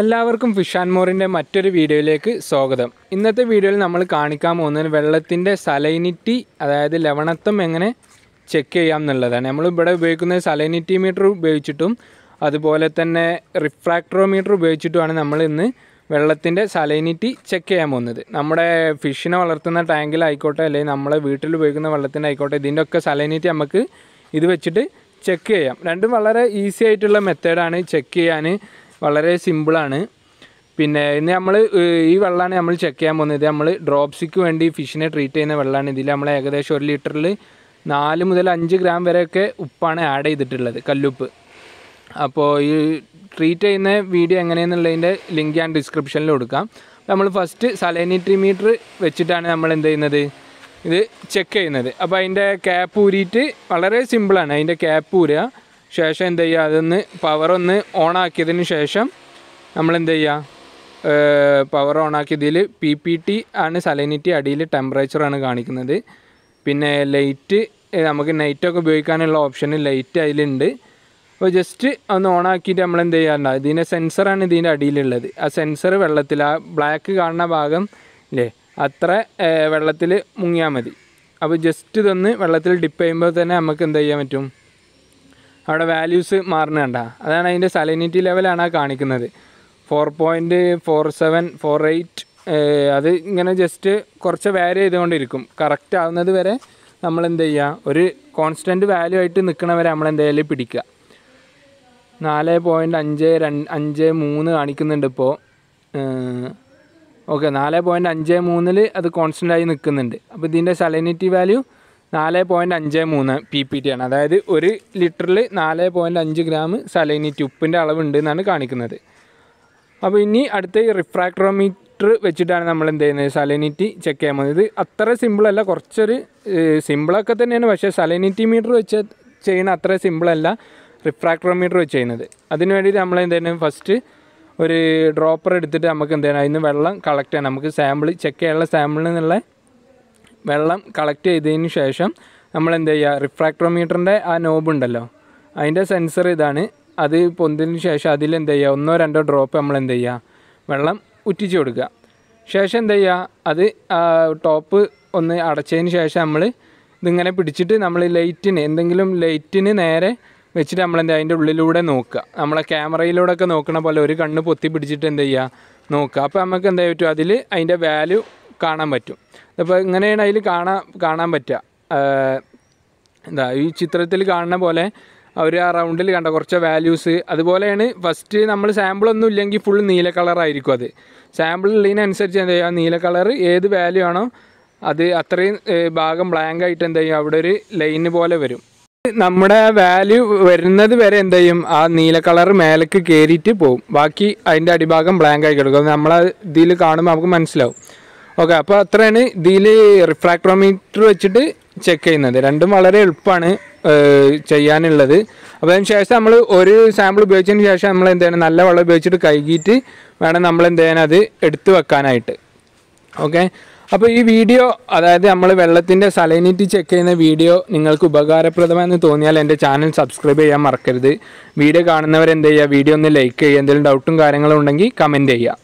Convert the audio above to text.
എല്ലാവർക്കും fish and മോറിൻ്റെ മറ്റൊരു വീഡിയോയിലേക്ക് സ്വാഗതം ഇന്നത്തെ വീഡിയോയിൽ നമ്മൾ കാണിക്കാൻ പോകുന്നത് വെള്ളത്തിൻ്റെ സലൈനിറ്റി അതായത് ലവണത്വം എങ്ങനെ ചെക്ക് ചെയ്യാം എന്നുള്ളതാണ് നമ്മൾ ഇവിടെ ഉപയോഗിക്കുന്ന സലൈനിറ്റി മീറ്റർ ഉപയോഗിച്ചിട്ടും അതുപോലെ തന്നെ മീറ്റർ ഉപയോഗിച്ചിട്ടുമാണ് നമ്മൾ ഇന്ന് വെള്ളത്തിൻ്റെ സലൈനിറ്റി ചെക്ക് ചെയ്യാൻ പോകുന്നത് നമ്മുടെ ഫിഷിനെ വളർത്തുന്ന ടാങ്കിലായിക്കോട്ടെ അല്ലെങ്കിൽ നമ്മളെ വീട്ടിൽ ഉപയോഗിക്കുന്ന വെള്ളത്തിൻ്റെ ആയിക്കോട്ടെ ഇതിൻ്റെ ഒക്കെ സലൈനിറ്റി നമുക്ക് ഇത് വെച്ചിട്ട് ചെക്ക് ചെയ്യാം രണ്ടും വളരെ ഈസി ആയിട്ടുള്ള മെത്തേഡാണ് ചെക്ക് ചെയ്യാൻ വളരെ സിമ്പിളാണ് പിന്നെ ഇന്ന് നമ്മൾ ഈ വെള്ളമാണ് നമ്മൾ ചെക്ക് ചെയ്യാൻ പോകുന്നത് നമ്മൾ ഡ്രോപ്സിക്ക് വേണ്ടി ഫിഷിനെ ട്രീറ്റ് ചെയ്യുന്ന വെള്ളമാണ് ഇതിൽ നമ്മൾ ഏകദേശം ഒരു ലിറ്ററിൽ നാല് മുതൽ അഞ്ച് ഗ്രാം വരെയൊക്കെ ഉപ്പാണ് ആഡ് ചെയ്തിട്ടുള്ളത് കല്ലുപ്പ് അപ്പോൾ ഈ ട്രീറ്റ് ചെയ്യുന്ന വീഡിയോ എങ്ങനെയെന്നുള്ളതിൻ്റെ ലിങ്ക് ഞാൻ ഡിസ്ക്രിപ്ഷനിൽ കൊടുക്കാം നമ്മൾ ഫസ്റ്റ് സലൈനിറ്റി മീറ്റർ വെച്ചിട്ടാണ് നമ്മൾ എന്ത് ചെയ്യുന്നത് ഇത് ചെക്ക് ചെയ്യുന്നത് അപ്പോൾ അതിൻ്റെ ക്യാപ്പ് ഊരിയിട്ട് വളരെ സിമ്പിളാണ് അതിൻ്റെ ക്യാപ്പ് ഊരുക ശേഷം എന്ത് ചെയ്യുക അതൊന്ന് പവർ ഒന്ന് ആക്കിയതിന് ശേഷം നമ്മൾ എന്ത് ചെയ്യുക പവർ ആക്കിയതിൽ പി പി ടി ആണ് സലൈനിറ്റി അടിയിൽ ടെമ്പറേച്ചറാണ് കാണിക്കുന്നത് പിന്നെ ലൈറ്റ് നമുക്ക് നൈറ്റൊക്കെ ഉപയോഗിക്കാനുള്ള ഓപ്ഷൻ ലൈറ്റ് അതിലുണ്ട് അപ്പോൾ ജസ്റ്റ് ഒന്ന് ഓണാക്കിയിട്ട് നമ്മൾ എന്ത് ചെയ്യാറുണ്ട് ഇതിൻ്റെ സെൻസറാണ് ഇതിൻ്റെ അടിയിലുള്ളത് ആ സെൻസർ വെള്ളത്തിൽ ആ ബ്ലാക്ക് കാണുന്ന ഭാഗം ഇല്ലേ അത്ര വെള്ളത്തിൽ മുങ്ങിയാൽ മതി അപ്പോൾ ജസ്റ്റ് ഇതൊന്ന് വെള്ളത്തിൽ ഡിപ്പ് ചെയ്യുമ്പോൾ തന്നെ നമുക്ക് എന്ത് ചെയ്യാൻ പറ്റും അവിടെ വാല്യൂസ് മാറുന്ന കണ്ട അതാണ് അതിൻ്റെ സലൈനിറ്റി ലെവലാണ് ആ കാണിക്കുന്നത് four point four seven four eight അത് ഇങ്ങനെ ജസ്റ്റ് കുറച്ച് വേരി ചെയ്തുകൊണ്ടിരിക്കും കറക്റ്റ് ആവുന്നത് വരെ നമ്മൾ എന്ത് ചെയ്യുക ഒരു കോൺസ്റ്റൻറ്റ് വാല്യൂ ആയിട്ട് നിൽക്കണവരെ നമ്മൾ എന്തായാലും പിടിക്കുക നാല് പോയിൻ്റ് അഞ്ച് രണ്ട് അഞ്ച് മൂന്ന് കാണിക്കുന്നുണ്ട് ഇപ്പോൾ ഓക്കെ നാല് പോയിൻറ്റ് അഞ്ച് മൂന്നിൽ അത് കോൺസ്റ്റൻ്റായി ആയി നിൽക്കുന്നുണ്ട് അപ്പോൾ ഇതിൻ്റെ സലൈനിറ്റി വാല്യൂ നാല് പോയിൻറ്റ് അഞ്ച് മൂന്ന് പി പി ടി ആണ് അതായത് ഒരു ലിറ്ററിൽ നാല് പോയിൻറ്റ് അഞ്ച് ഗ്രാം സലൈനിറ്റി ഉപ്പിൻ്റെ അളവുണ്ട് എന്നാണ് കാണിക്കുന്നത് അപ്പോൾ ഇനി അടുത്ത റിഫ്രാക്ട്രോമീറ്റർ വെച്ചിട്ടാണ് നമ്മൾ എന്ത് ചെയ്യുന്നത് സലൈനിറ്റി ചെക്ക് ചെയ്യാൻ പോകുന്നത് ഇത് അത്ര സിമ്പിളല്ല കുറച്ചൊരു സിമ്പിളൊക്കെ തന്നെയാണ് പക്ഷേ സലൈനിറ്റി മീറ്റർ വെച്ച് ചെയ്യുന്ന അത്ര സിമ്പിളല്ല റിഫ്രാക്ട്രോമീറ്റർ വെച്ച് ചെയ്യുന്നത് അതിന് വേണ്ടിയിട്ട് നമ്മൾ എന്ത് ചെയ്യുന്നത് ഫസ്റ്റ് ഒരു ഡ്രോപ്പർ എടുത്തിട്ട് നമുക്ക് എന്ത് ചെയ്യണം അതിന് വെള്ളം കളക്ട് ചെയ്യണം നമുക്ക് സാമ്പിൾ ചെക്ക് ചെയ്യാനുള്ള സാമ്പിളിൽ നിന്നുള്ള വെള്ളം കളക്ട് ചെയ്തതിന് ശേഷം നമ്മൾ എന്ത് ചെയ്യുക റിഫ്രാക്ട്രോമീറ്ററിൻ്റെ ആ നോബ് ഉണ്ടല്ലോ അതിൻ്റെ സെൻസർ ഇതാണ് അത് പൊന്തിന് ശേഷം അതിൽ എന്ത് ചെയ്യുക ഒന്നോ രണ്ടോ ഡ്രോപ്പ് നമ്മൾ എന്ത് ചെയ്യുക വെള്ളം ഉറ്റിച്ച് കൊടുക്കുക ശേഷം എന്ത് ചെയ്യുക അത് ടോപ്പ് ഒന്ന് അടച്ചതിന് ശേഷം നമ്മൾ ഇതിങ്ങനെ പിടിച്ചിട്ട് നമ്മൾ ലൈറ്റിന് എന്തെങ്കിലും ലൈറ്റിന് നേരെ വെച്ചിട്ട് നമ്മൾ എന്താ അതിൻ്റെ ഉള്ളിലൂടെ നോക്കുക നമ്മളെ ക്യാമറയിലൂടെ ഒക്കെ നോക്കണ പോലെ ഒരു കണ്ണ് പൊത്തി പിടിച്ചിട്ട് എന്ത് ചെയ്യുക നോക്കുക അപ്പോൾ നമുക്ക് എന്താ പറ്റും അതിൽ അതിൻ്റെ വാല്യൂ കാണാൻ പറ്റും അപ്പോൾ ഇങ്ങനെയാണ് അതിൽ കാണാൻ കാണാൻ പറ്റുക എന്താ ഈ ചിത്രത്തിൽ കാണുന്ന പോലെ അവർ ആ റൗണ്ടിൽ കണ്ട കുറച്ച് വാല്യൂസ് അതുപോലെയാണ് ഫസ്റ്റ് നമ്മൾ സാമ്പിളൊന്നും ഇല്ലെങ്കിൽ ഫുൾ നീല കളറായിരിക്കും അത് സാമ്പിൾ ഉള്ളതിനനുസരിച്ച് എന്താ ചെയ്യുക നീല കളർ ഏത് വാല്യൂ ആണോ അത് അത്രയും ഭാഗം ബ്ലാങ്ക് ആയിട്ട് എന്താ ചെയ്യും അവിടെ ഒരു ലൈന് പോലെ വരും നമ്മുടെ വാല്യൂ വരുന്നത് വരെ എന്താ ചെയ്യും ആ നീല കളർ മേലേക്ക് കയറിയിട്ട് പോകും ബാക്കി അതിൻ്റെ അടിഭാഗം ബ്ലാങ്ക് ആയി കിടക്കും നമ്മൾ ഇതിൽ കാണുമ്പോൾ നമുക്ക് മനസ്സിലാവും ഓക്കെ അപ്പോൾ അത്രയാണ് ഇതിൽ റിഫ്രാക്ട്രോമീറ്റർ വെച്ചിട്ട് ചെക്ക് ചെയ്യുന്നത് രണ്ടും വളരെ എളുപ്പമാണ് ചെയ്യാനുള്ളത് അപ്പോൾ അതിന് ശേഷം നമ്മൾ ഒരു സാമ്പിൾ ഉപയോഗിച്ചതിന് ശേഷം നമ്മൾ എന്ത് ചെയ്യണം നല്ല വെള്ളം ഉപയോഗിച്ചിട്ട് കഴുകിയിട്ട് വേണം നമ്മൾ എന്ത് ചെയ്യാൻ അത് എടുത്തു വെക്കാനായിട്ട് ഓക്കെ അപ്പോൾ ഈ വീഡിയോ അതായത് നമ്മൾ വെള്ളത്തിൻ്റെ സലൈനിറ്റി ചെക്ക് ചെയ്യുന്ന വീഡിയോ നിങ്ങൾക്ക് ഉപകാരപ്രദമെന്ന് തോന്നിയാൽ എൻ്റെ ചാനൽ സബ്സ്ക്രൈബ് ചെയ്യാൻ മറക്കരുത് വീഡിയോ കാണുന്നവരെന്ത് ചെയ്യുക വീഡിയോ ഒന്ന് ലൈക്ക് ചെയ്യുക എന്തെങ്കിലും ഡൗട്ടും കാര്യങ്ങളും ഉണ്ടെങ്കിൽ കമൻറ്റ് ചെയ്യുക